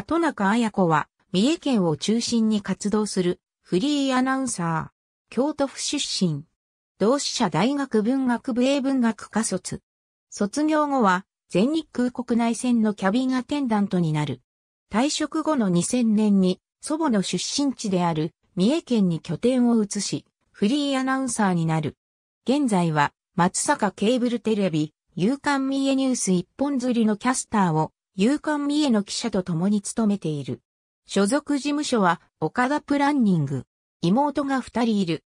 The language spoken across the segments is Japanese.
里中綾子は、三重県を中心に活動するフリーアナウンサー、京都府出身、同志社大学文学部英文学科卒。卒業後は、全日空国内線のキャビンアテンダントになる。退職後の2000年に、祖母の出身地である三重県に拠点を移し、フリーアナウンサーになる。現在は、松坂ケーブルテレビ、夕刊三重ニュース一本釣りのキャスターを勇敢三重の記者と共に務めている。所属事務所は、岡田プランニング。妹が二人いる。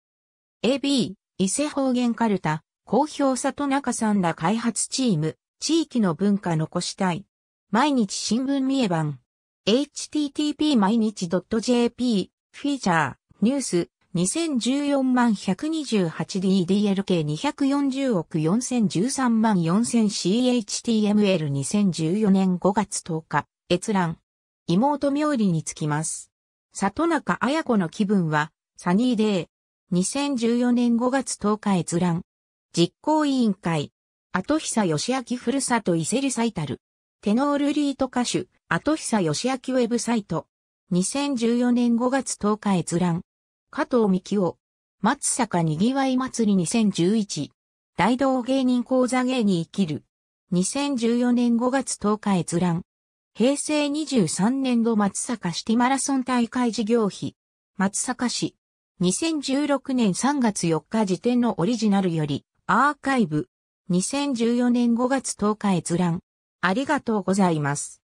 AB、伊勢方言カルタ、公表里中さんら開発チーム、地域の文化残したい。毎日新聞三重版。http 毎日 .jp、フィーチャー、ニュース、2014万 128DDLK240 億4013万 4000CHTML2014 年5月10日、閲覧。妹冥利につきます。里中綾子の気分は、サニーデー。2014年5月10日閲覧。実行委員会。後久義明ふるさと伊勢リサイタル。テノールリート歌手、後久義明ウェブサイト。2014年5月10日閲覧。加藤美希夫、松坂にぎわい祭り2011、大道芸人講座芸に生きる、2014年5月10日閲覧、平成23年度松坂シティマラソン大会事業費、松坂市、2016年3月4日時点のオリジナルより、アーカイブ、2014年5月10日閲覧、ありがとうございます。